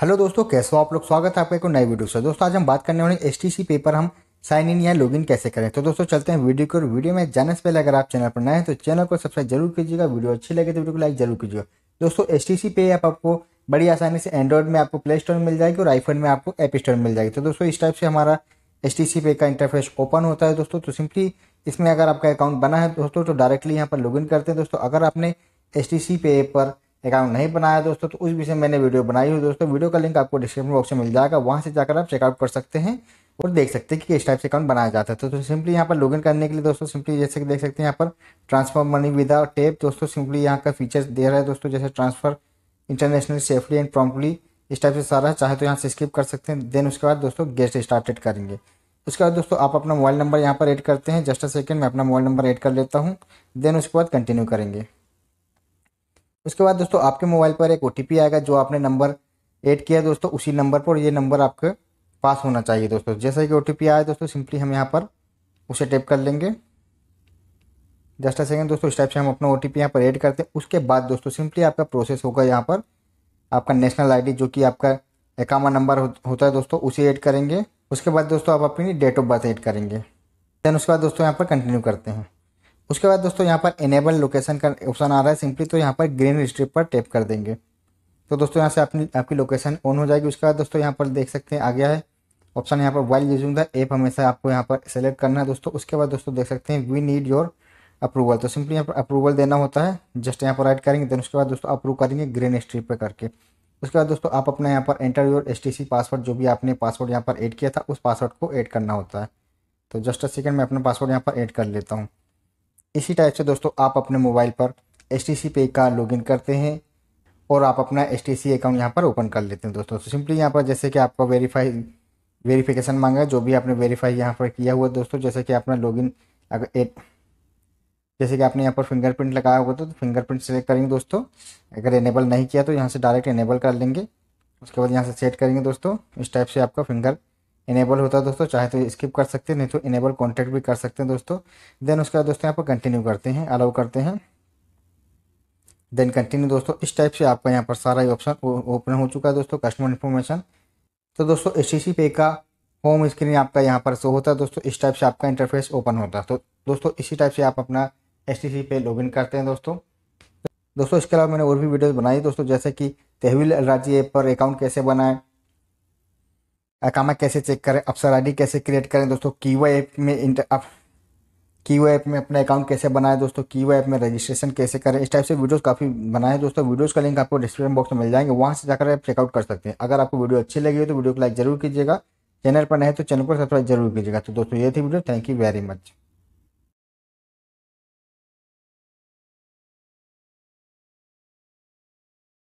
hello दोस्तों कैसे हो आप लोग स्वागत है आपका एक नए वीडियो से दोस्तों आज हम बात करने वाले एस टी पेपर हम साइन इन या लॉग इन कैसे करें तो दोस्तों चलते हैं वीडियो को वीडियो में जाने से पहले अगर आप चैनल पर नए हैं तो चैनल को सब्सक्राइब जरूर कीजिएगा वीडियो अच्छी लगे तो वीडियो को लाइक जरूर कीजिएगा दोस्तों एस टी पे ऐप आपको बड़ी आसानी से एंड्रॉइड में आपको प्ले स्टोर मिल जाएगी और आईफोन में आपको एप स्टोर मिल जाएगी तो दोस्तों इस टाइप से हमारा एस टी पे का इंटरफेस ओपन होता है दोस्तों तो सिंपली इसमें अगर आपका अकाउंट बना है दोस्तों तो डायरेक्टली यहाँ पर लॉग करते हैं दोस्तों अगर आपने एस टी पे पर अकाउंट नहीं बनाया दोस्तों तो उस विषय में मैंने वीडियो बनाई हुई दोस्तों वीडियो का लिंक आपको डिस्क्रिप्शन बॉक्स में मिल जाएगा वहाँ से जाकर आप चेकआउट कर सकते हैं और देख सकते हैं कि किस टाइप से अकाउंट बनाया जाता है तो, तो सिंपली यहाँ पर लॉगिन करने के लिए दोस्तों सिंपली जैसे देख सकते हैं यहाँ पर ट्रांसफर मनी विदाउट टेप दोस्तों सिंपली यहाँ का फीचर्स दे रहा है दोस्तों जैसे transfer international safely and promptly इस टाइप से सारा चाहे तो यहाँ से स्किप कर सकते हैं देन उसके बाद दोस्तों गेस्ट स्टार्टेड करेंगे उसके बाद दोस्तों आप अपना मोबाइल नंबर यहाँ पर एड करते हैं जस्ट अ सेकेंड मैं अपना मोबाइल नंबर एड कर लेता हूँ देन उसके बाद कंटिन्यू करेंगे उसके बाद दोस्तों आपके मोबाइल पर एक ओ आएगा जो आपने नंबर एड किया दोस्तों उसी नंबर पर ये नंबर आपके पास होना चाहिए दोस्तों जैसा कि ओ आए दोस्तों सिंपली हम यहाँ पर उसे टैप कर लेंगे जस्ट अ सेकेंड दोस्तों इस टाइप से हम अपना ओ टी यहाँ पर ऐड करते हैं उसके बाद दोस्तों सिंपली आपका प्रोसेस होगा यहाँ पर आपका नेशनल आईडी जो कि आपका एकामा नंबर होता है दोस्तों उसे ऐड करेंगे उसके बाद दोस्तों आप अपनी डेट ऑफ बर्थ ऐड करेंगे देन उसके बाद दोस्तों यहाँ पर कंटिन्यू करते हैं उसके बाद दोस्तों यहाँ पर इनेबल लोकेशन का ऑप्शन आ रहा है सिंपली तो यहाँ पर ग्रीन स्ट्रिप पर टैप कर देंगे तो दोस्तों यहाँ से अपनी आपकी लोकेशन ऑन हो जाएगी उसके बाद दोस्तों यहाँ पर देख सकते हैं आ गया है ऑप्शन यहाँ पर वाइल यूजिंग द एप हमेशा आपको यहाँ पर सेलेक्ट करना है दोस्तों उसके बाद दोस्तों देख सकते हैं वी नीड योर अप्रूवल तो सिंपली यहाँ पर अप्रूवल देना होता है जस्ट यहाँ पर राइट करेंगे देन उसके बाद दोस्तों अप्रूव करेंगे ग्रीन स्ट्रिप पर करके उसके बाद दोस्तों आप अपना यहाँ पर एंटर योर एस पासवर्ड जो भी आपने पासवर्ड यहाँ पर ऐड किया था उस पासवर्ड को ऐड करना होता है तो जस्ट अ सेकेंड मैं अपना पासवर्ड यहाँ पर ऐड कर लेता हूँ इसी टाइप से दोस्तों आप अपने मोबाइल पर एच टी सी पे का इन करते हैं और आप अपना एच टी सी अकाउंट यहाँ पर ओपन कर लेते हैं दोस्तों सिंपली तो यहाँ पर जैसे कि आपको वेरीफाई वेरीफिकेशन मांगा है जो भी आपने वेरीफाई यहाँ पर किया हुआ दोस्तों जैसे कि आपने लॉगिन अगर एक जैसे कि आपने यहाँ पर फिंगरप्रिंट लगाया होगा तो फिंगरप्रिंट सेलेक्ट करेंगे दोस्तों अगर इनेबल नहीं किया तो यहाँ से डायरेक्ट इनेबल कर लेंगे उसके बाद यहाँ से सेट करेंगे दोस्तों इस टाइप से आपका फिंगर इनेबल होता है दोस्तों चाहे तो स्किप कर सकते हैं नहीं तो इनेबल कॉन्टैक्ट भी कर सकते हैं दोस्तों देन उसके बाद दोस्तों यहाँ पर कंटिन्यू करते हैं अलाउ करते हैं देन कंटिन्यू दोस्तों इस टाइप से आपका यहाँ पर सारा ही ऑप्शन ओपन हो चुका है दोस्तों कस्टमर इन्फॉर्मेशन तो दोस्तों एस टी पे का होम स्क्रीन आपका यहाँ पर शो होता है दोस्तों इस टाइप से आपका इंटरफेस ओपन होता है तो दोस्तों इसी टाइप से आप अपना एस टी पे इन करते हैं दोस्तों दोस्तों इसके अलावा मैंने और भी वीडियोज बनाई दोस्तों जैसे कि तहवील अलराजी ऐप पर अकाउंट कैसे बनाएं अकामा कैसे चेक करें अफसर आई कैसे क्रिएट करें दोस्तों कीवो ऐप में इंटर अप कीवो ऐप में अपना अकाउंट कैसे बनाएं दोस्तों वो ऐप में रजिस्ट्रेशन कैसे करें इस टाइप से वीडियोस काफ़ी बनाए दोस्तों वीडियोस का लिंक आपको डिस्क्रिप्शन बॉक्स में मिल जाएंगे वहाँ से जाकर आप चेकआउट कर सकते हैं अगर आपको वीडियो अच्छी लगी हो तो वीडियो को लाइक जरूर कीजिएगा चैनल पर नहीं तो चैनल को सब्सक्राइब जरूर कीजिएगा तो दोस्तों ये थी video thank you very much